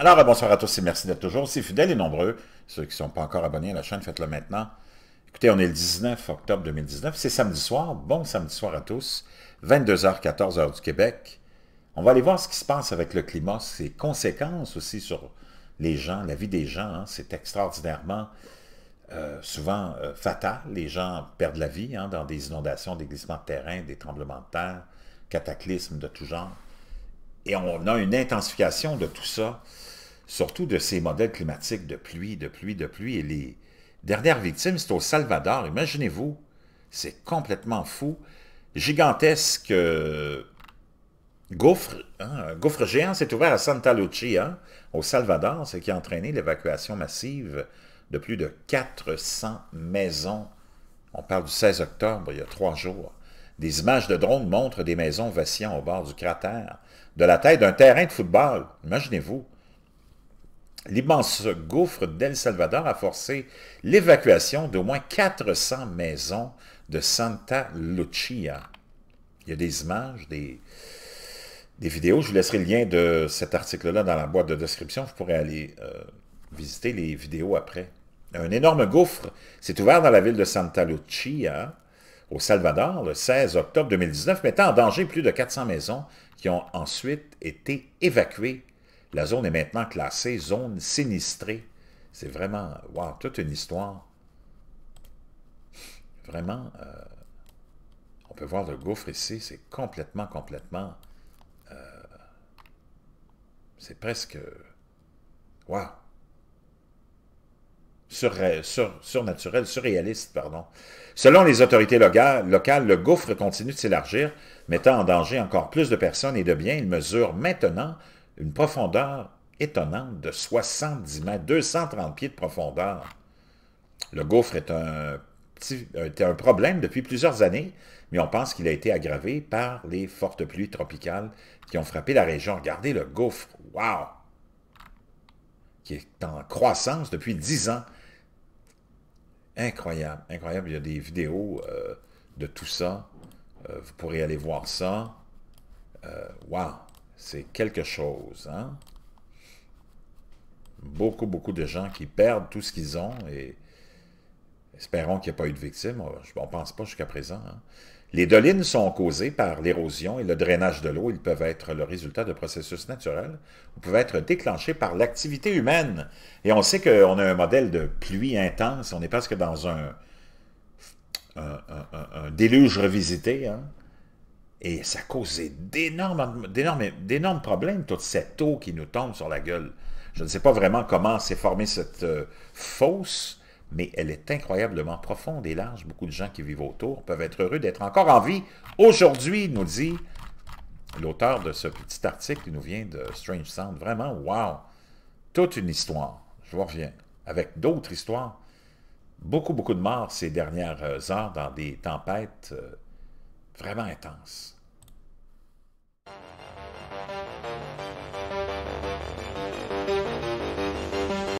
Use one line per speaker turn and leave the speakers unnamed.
Alors, bonsoir à tous et merci d'être toujours aussi fidèles et nombreux. Ceux qui ne sont pas encore abonnés à la chaîne, faites-le maintenant. Écoutez, on est le 19 octobre 2019, c'est samedi soir. Bon samedi soir à tous, 22h, 14h du Québec. On va aller voir ce qui se passe avec le climat, ses conséquences aussi sur les gens, la vie des gens. Hein. C'est extraordinairement, euh, souvent euh, fatal. Les gens perdent la vie hein, dans des inondations, des glissements de terrain, des tremblements de terre, cataclysmes de tout genre. Et on a une intensification de tout ça, surtout de ces modèles climatiques de pluie, de pluie, de pluie. Et les dernières victimes, c'est au Salvador. Imaginez-vous, c'est complètement fou. Gigantesque euh, gouffre, hein, gouffre géant s'est ouvert à Santa Lucia, au Salvador, ce qui a entraîné l'évacuation massive de plus de 400 maisons. On parle du 16 octobre, il y a trois jours. Des images de drones montrent des maisons vacillant au bord du cratère, de la taille d'un terrain de football. Imaginez-vous. L'immense gouffre d'El Salvador a forcé l'évacuation d'au moins 400 maisons de Santa Lucia. Il y a des images, des, vidéos. Je vous laisserai le lien de cet article-là dans la boîte de description. Vous pourrez aller euh, visiter les vidéos après. Un énorme gouffre s'est ouvert dans la ville de Santa Lucia, au Salvador le 16 octobre 2019, mettant en danger plus de 400 maisons qui ont ensuite été évacuées. La zone est maintenant classée zone sinistrée. C'est vraiment, wow, toute une histoire. Vraiment, euh, on peut voir le gouffre ici, c'est complètement, complètement... Euh, c'est presque... Wow! sur, surnaturel, surréaliste, pardon. Selon les autorités locales, le gouffre continue de s'élargir, mettant en danger encore plus de personnes et de biens. Il mesure maintenant une profondeur étonnante de 70 mètres, 230 pieds de profondeur. Le gouffre est un, un problème depuis plusieurs années, mais on pense qu'il a été aggravé par les fortes pluies tropicales qui ont frappé la région. Regardez le gouffre, waouh! est en croissance depuis 10 ans. Incroyable, incroyable. Il y a des vidéos euh, de tout ça. Euh, vous pourrez aller voir ça. Euh, waouh, c'est quelque chose. Hein? Beaucoup, beaucoup de gens qui perdent tout ce qu'ils ont et espérons qu'il n'y a pas eu de victimes. On ne pense pas jusqu'à présent. Hein. Les dolines sont causées par l'érosion et le drainage de l'eau. Ils peuvent être le résultat de processus naturels ou peuvent être déclenchés par l'activité humaine. Et on sait qu'on a un modèle de pluie intense. On est presque dans un, déluge revisité. Hein. Et ça cause d'énormes problèmes, toute cette eau qui nous tombe sur la gueule. Je ne sais pas vraiment comment s'est formée cette euh, fosse, mais elle est incroyablement profonde et large. Beaucoup de gens qui vivent autour peuvent être heureux d'être encore en vie aujourd'hui, nous dit l'auteur de ce petit article qui nous vient de Strange Sound. Vraiment, wow! Toute une histoire. Je vous reviens avec d'autres histoires. Beaucoup, beaucoup de morts ces dernières heures dans des tempêtes euh, vraiment intenses.